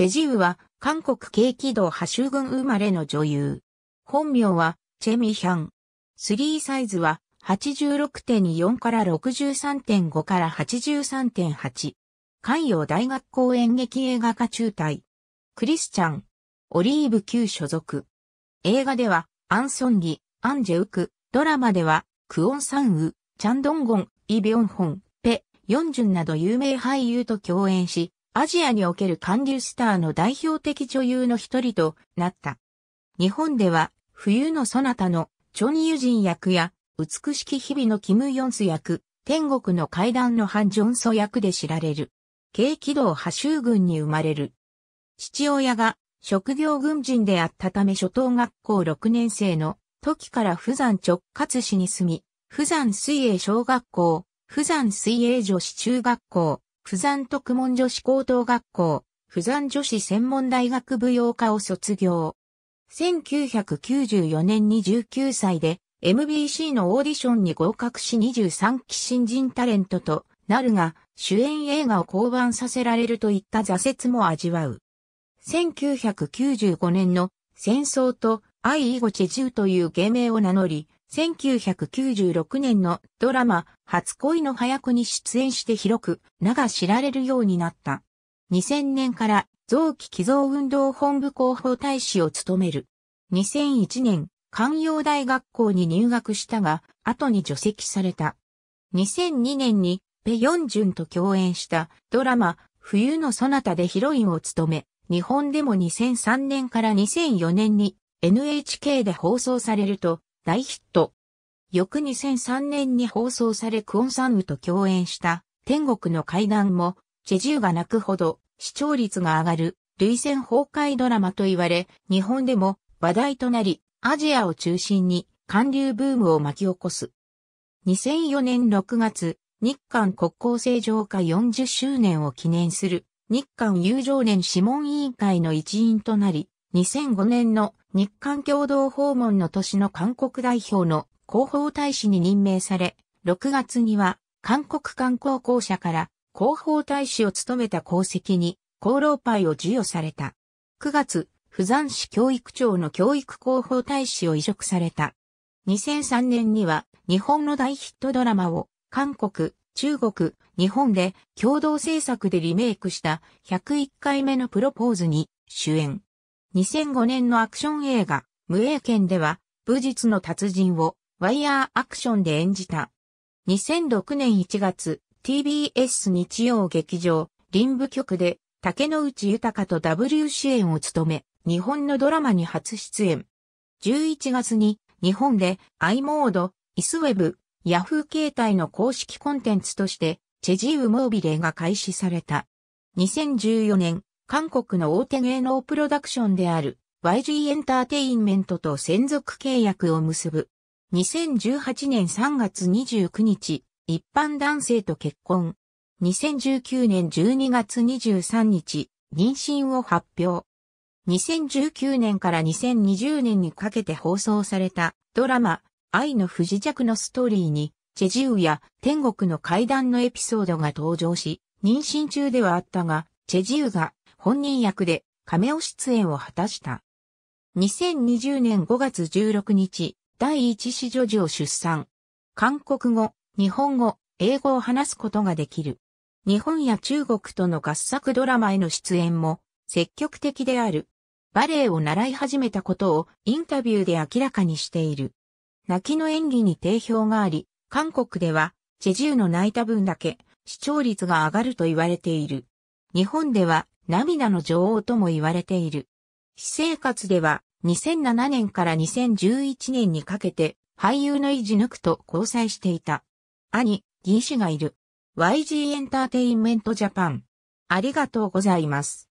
チェジウは、韓国軽機道波州軍生まれの女優。本名は、チェミヒャン。スリーサイズは、86.24から63.5から83.8。関陽大学校演劇映画化中隊。クリスチャン。オリーブ級所属。映画では、アンソンギ、アンジェウク、ドラマでは、クオンサンウ、チャンドンゴン、イ・ビョンホン、ペ、ヨンジュンなど有名俳優と共演し、アジアにおける韓流スターの代表的女優の一人となった。日本では、冬のそなたのチョン・ユジン役や、美しき日々のキム・ヨンス役、天国の階段のハン・ジョンソ役で知られる。軽軌道派州軍に生まれる。父親が職業軍人であったため初等学校6年生の時から釜山直轄市に住み、釜山水泳小学校、釜山水泳女子中学校、不山特門女子高等学校、不山女子専門大学舞踊科を卒業。1994年に19歳で MBC のオーディションに合格し23期新人タレントとなるが、主演映画を降板させられるといった挫折も味わう。1995年の戦争と愛イゴチェジュという芸名を名乗り、1996年のドラマ、初恋の早くに出演して広く、名が知られるようになった。2000年から臓器寄贈運動本部広報大使を務める。2001年、関陽大学校に入学したが、後に除籍された。2002年に、ペ・ヨンジュンと共演したドラマ、冬のそなたでヒロインを務め、日本でも2003年から2004年に NHK で放送されると、大ヒット。翌2003年に放送されクオンサンウと共演した天国の階段もチェジューが泣くほど視聴率が上がる類戦崩壊ドラマと言われ日本でも話題となりアジアを中心に韓流ブームを巻き起こす。2004年6月日韓国交正常化40周年を記念する日韓友情年諮問委員会の一員となり、2005年の日韓共同訪問の年の韓国代表の広報大使に任命され、6月には韓国観光公社から広報大使を務めた功績に功労イを授与された。9月、釜山市教育庁の教育広報大使を委嘱された。2003年には日本の大ヒットドラマを韓国、中国、日本で共同制作でリメイクした101回目のプロポーズに主演。2005年のアクション映画、無影剣では、武術の達人をワイヤーアクションで演じた。2006年1月、TBS 日曜劇場、臨部局で、竹野内豊と W 主演を務め、日本のドラマに初出演。11月に、日本で i モード、イスウェブ、ヤフー携帯の公式コンテンツとして、チェジウモービレが開始された。2014年、韓国の大手芸能プロダクションである YG エンターテインメントと専属契約を結ぶ。2018年3月29日、一般男性と結婚。2019年12月23日、妊娠を発表。2019年から2020年にかけて放送されたドラマ、愛の不時着のストーリーに、チェジウや天国の階段のエピソードが登場し、妊娠中ではあったが、チェジウが本人役でカメオ出演を果たした。2020年5月16日、第一子女児を出産。韓国語、日本語、英語を話すことができる。日本や中国との合作ドラマへの出演も積極的である。バレエを習い始めたことをインタビューで明らかにしている。泣きの演技に定評があり、韓国ではチェジューの泣いた分だけ視聴率が上がると言われている。日本では涙の女王とも言われている。私生活では2007年から2011年にかけて俳優のイジヌクと交際していた。兄、銀氏がいる。YG エンターテインメントジャパン。ありがとうございます。